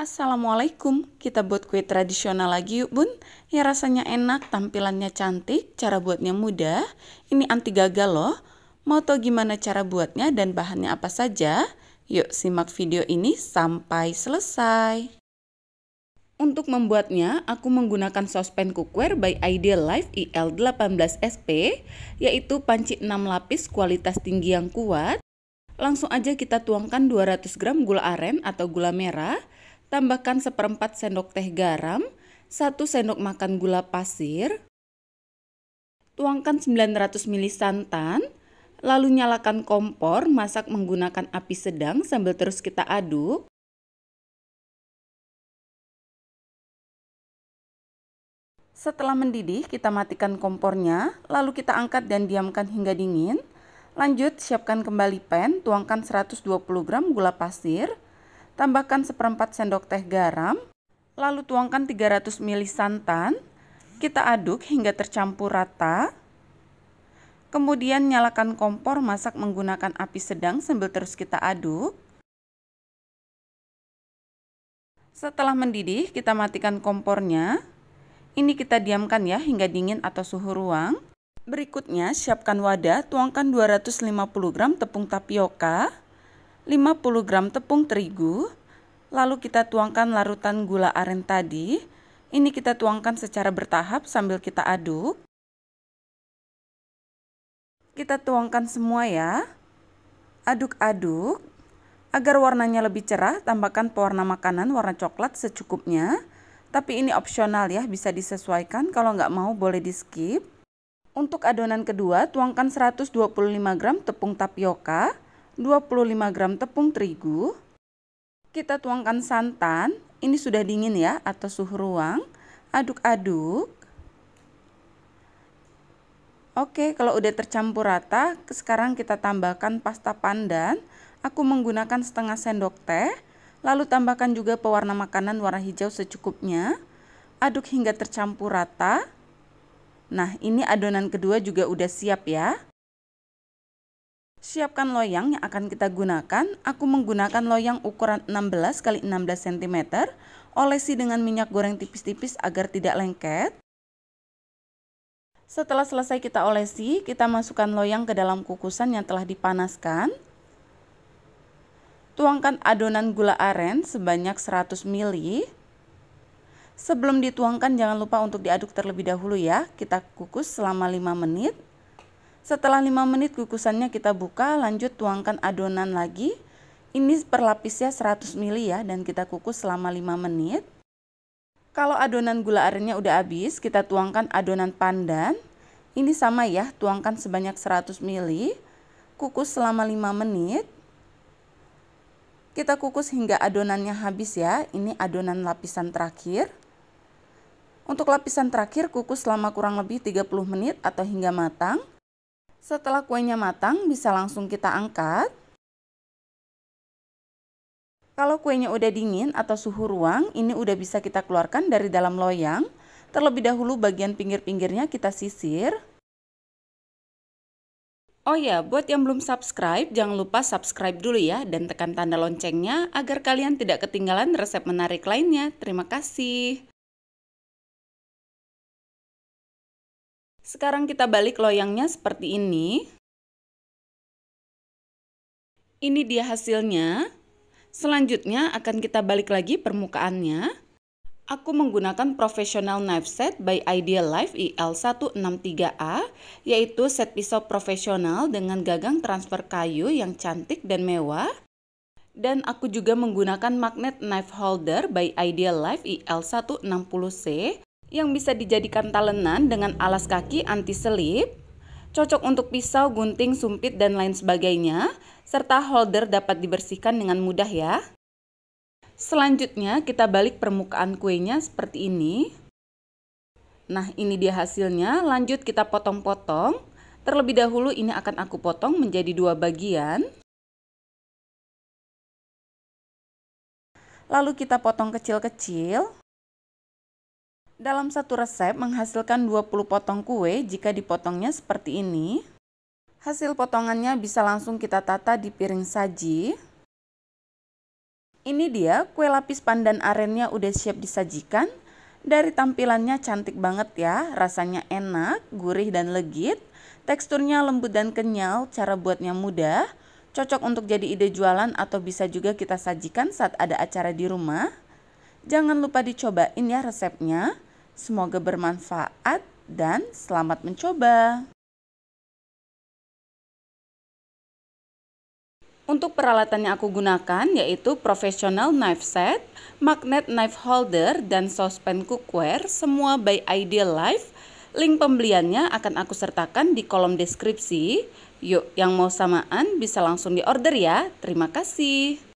Assalamualaikum, kita buat kue tradisional lagi yuk bun Ya rasanya enak, tampilannya cantik, cara buatnya mudah Ini anti gagal loh Mau tau gimana cara buatnya dan bahannya apa saja? Yuk simak video ini sampai selesai Untuk membuatnya, aku menggunakan sospen cookware by Ideal Life IL18SP Yaitu panci 6 lapis kualitas tinggi yang kuat Langsung aja kita tuangkan 200 gram gula aren atau gula merah tambahkan seperempat sendok teh garam, 1 sendok makan gula pasir, tuangkan 900 ml santan, lalu nyalakan kompor, masak menggunakan api sedang sambil terus kita aduk. Setelah mendidih, kita matikan kompornya, lalu kita angkat dan diamkan hingga dingin. Lanjut, siapkan kembali pan, tuangkan 120 gram gula pasir, Tambahkan seperempat sendok teh garam, lalu tuangkan 300 ml santan. Kita aduk hingga tercampur rata. Kemudian nyalakan kompor masak menggunakan api sedang sambil terus kita aduk. Setelah mendidih, kita matikan kompornya. Ini kita diamkan ya hingga dingin atau suhu ruang. Berikutnya, siapkan wadah, tuangkan 250 gram tepung tapioka. 50 gram tepung terigu, lalu kita tuangkan larutan gula aren tadi. Ini kita tuangkan secara bertahap sambil kita aduk. Kita tuangkan semua ya. Aduk-aduk. Agar warnanya lebih cerah, tambahkan pewarna makanan warna coklat secukupnya. Tapi ini opsional ya, bisa disesuaikan. Kalau nggak mau boleh di skip. Untuk adonan kedua, tuangkan 125 gram tepung tapioka 25 gram tepung terigu. Kita tuangkan santan, ini sudah dingin ya atau suhu ruang. Aduk-aduk. Oke, kalau udah tercampur rata, sekarang kita tambahkan pasta pandan. Aku menggunakan setengah sendok teh. Lalu tambahkan juga pewarna makanan warna hijau secukupnya. Aduk hingga tercampur rata. Nah, ini adonan kedua juga udah siap ya. Siapkan loyang yang akan kita gunakan. Aku menggunakan loyang ukuran 16 x 16 cm. Olesi dengan minyak goreng tipis-tipis agar tidak lengket. Setelah selesai kita olesi, kita masukkan loyang ke dalam kukusan yang telah dipanaskan. Tuangkan adonan gula aren sebanyak 100 ml. Sebelum dituangkan jangan lupa untuk diaduk terlebih dahulu ya. Kita kukus selama 5 menit. Setelah 5 menit kukusannya kita buka, lanjut tuangkan adonan lagi. Ini per lapisnya 100 ml ya dan kita kukus selama 5 menit. Kalau adonan gula arennya udah habis, kita tuangkan adonan pandan. Ini sama ya, tuangkan sebanyak 100 ml. Kukus selama 5 menit. Kita kukus hingga adonannya habis ya. Ini adonan lapisan terakhir. Untuk lapisan terakhir kukus selama kurang lebih 30 menit atau hingga matang. Setelah kuenya matang, bisa langsung kita angkat. Kalau kuenya udah dingin atau suhu ruang, ini udah bisa kita keluarkan dari dalam loyang. Terlebih dahulu bagian pinggir-pinggirnya kita sisir. Oh ya, buat yang belum subscribe, jangan lupa subscribe dulu ya dan tekan tanda loncengnya agar kalian tidak ketinggalan resep menarik lainnya. Terima kasih. Sekarang kita balik loyangnya seperti ini. Ini dia hasilnya. Selanjutnya akan kita balik lagi permukaannya. Aku menggunakan Professional Knife Set by Ideal Life IL163A, yaitu set pisau profesional dengan gagang transfer kayu yang cantik dan mewah. Dan aku juga menggunakan magnet knife holder by Ideal Life IL160C yang bisa dijadikan talenan dengan alas kaki anti selip, cocok untuk pisau, gunting, sumpit, dan lain sebagainya, serta holder dapat dibersihkan dengan mudah ya. Selanjutnya kita balik permukaan kuenya seperti ini. Nah ini dia hasilnya, lanjut kita potong-potong. Terlebih dahulu ini akan aku potong menjadi dua bagian. Lalu kita potong kecil-kecil. Dalam satu resep menghasilkan 20 potong kue jika dipotongnya seperti ini. Hasil potongannya bisa langsung kita tata di piring saji. Ini dia kue lapis pandan arennya udah siap disajikan. Dari tampilannya cantik banget ya, rasanya enak, gurih dan legit. Teksturnya lembut dan kenyal, cara buatnya mudah. Cocok untuk jadi ide jualan atau bisa juga kita sajikan saat ada acara di rumah. Jangan lupa dicobain ya resepnya. Semoga bermanfaat dan selamat mencoba. Untuk peralatan yang aku gunakan yaitu professional knife set, magnet knife holder, dan saucepan cookware semua by Ideal Life. Link pembeliannya akan aku sertakan di kolom deskripsi. Yuk yang mau samaan bisa langsung diorder ya. Terima kasih.